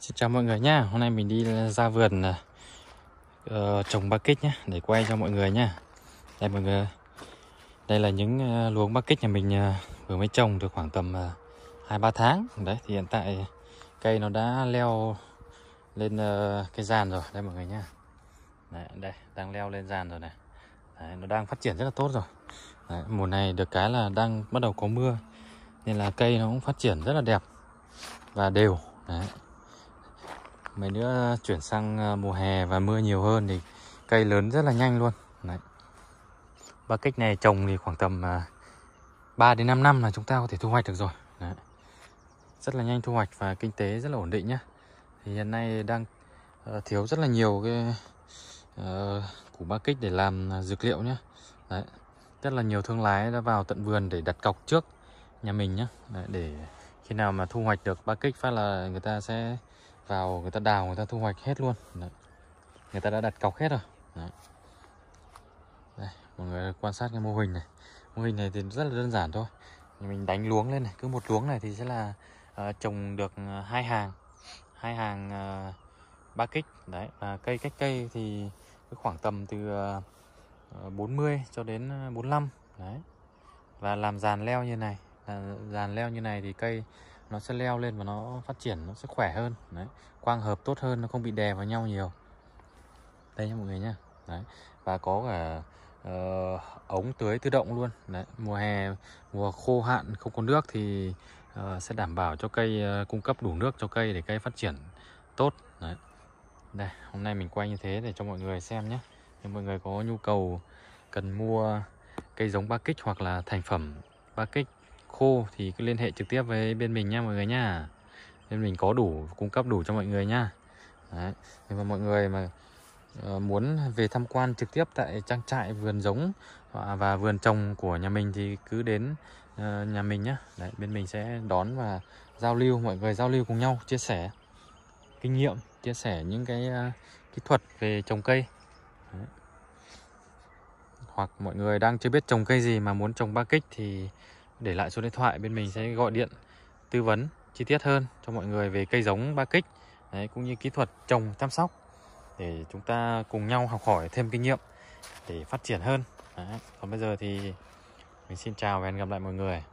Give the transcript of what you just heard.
Xin chào mọi người nhá Hôm nay mình đi ra vườn uh, trồng ba kích nhé Để quay cho mọi người nhá Đây mọi người Đây là những uh, luống ba kích nhà mình uh, vừa mới trồng được khoảng tầm uh, ba tháng Đấy thì hiện tại cây nó đã leo lên uh, cái giàn rồi Đây mọi người nhá Đấy, Đây đang leo lên giàn rồi này Đấy, Nó đang phát triển rất là tốt rồi Đấy, Mùa này được cái là đang bắt đầu có mưa Nên là cây nó cũng phát triển rất là đẹp Và đều Đấy mấy nữa ờ, chuyển sang ờ, mùa hè và mưa nhiều hơn thì cây lớn rất là nhanh luôn Đấy. ba cách này trồng thì khoảng tầm 3 ờ, đến 5 năm là chúng ta có thể thu hoạch được rồi Đấy. rất là nhanh thu hoạch và kinh tế rất là ổn định nhá thì hiện nay đang thiếu rất là nhiều cái uh, củ ba kích để làm dược liệu nhá. Đấy. rất là nhiều thương lái đã vào tận vườn để đặt cọc trước nhà mình nhá. để khi nào mà thu hoạch được ba kích phát là người ta sẽ vào người ta đào người ta thu hoạch hết luôn Đấy. người ta đã đặt cọc hết rồi Đấy. Đây, mọi người quan sát cái mô hình này mô hình này thì rất là đơn giản thôi mình đánh luống lên này cứ một luống này thì sẽ là uh, trồng được ờ, hai hàng hai hàng uh, ba kích đấy và cây cách cây thì khoảng tầm từ uh, 40 cho đến 45 đấy và làm dàn leo như này dàn leo như này thì cây nó sẽ leo lên và nó phát triển nó sẽ khỏe hơn đấy quang hợp tốt hơn nó không bị đè vào nhau nhiều đây nha mọi người nha. đấy và có cả uh, ống tưới tự động luôn đấy mùa hè mùa khô hạn không có nước thì uh, sẽ đảm bảo cho cây uh, cung cấp đủ nước cho cây để cây phát triển tốt đấy đây hôm nay mình quay như thế để cho mọi người xem nhé nếu mọi người có nhu cầu cần mua cây giống ba kích hoặc là thành phẩm ba kích khô thì cứ liên hệ trực tiếp với bên mình nha mọi người nha bên mình có đủ cung cấp đủ cho mọi người nha Đấy. và mọi người mà ờ, muốn về tham quan trực tiếp tại trang trại vườn giống và vườn trồng của nhà mình thì cứ đến ờ, nhà mình nhé Đấy, bên mình sẽ đón và giao lưu mọi người giao lưu cùng nhau chia sẻ kinh nghiệm chia sẻ những cái ờ, kỹ thuật về trồng cây Đấy. hoặc mọi người đang chưa biết trồng cây gì mà muốn trồng ba kích thì để lại số điện thoại bên mình sẽ gọi điện tư vấn chi tiết hơn cho mọi người về cây giống ba kích đấy, cũng như kỹ thuật trồng chăm sóc để chúng ta cùng nhau học hỏi thêm kinh nghiệm để phát triển hơn đấy. còn bây giờ thì mình xin chào và hẹn gặp lại mọi người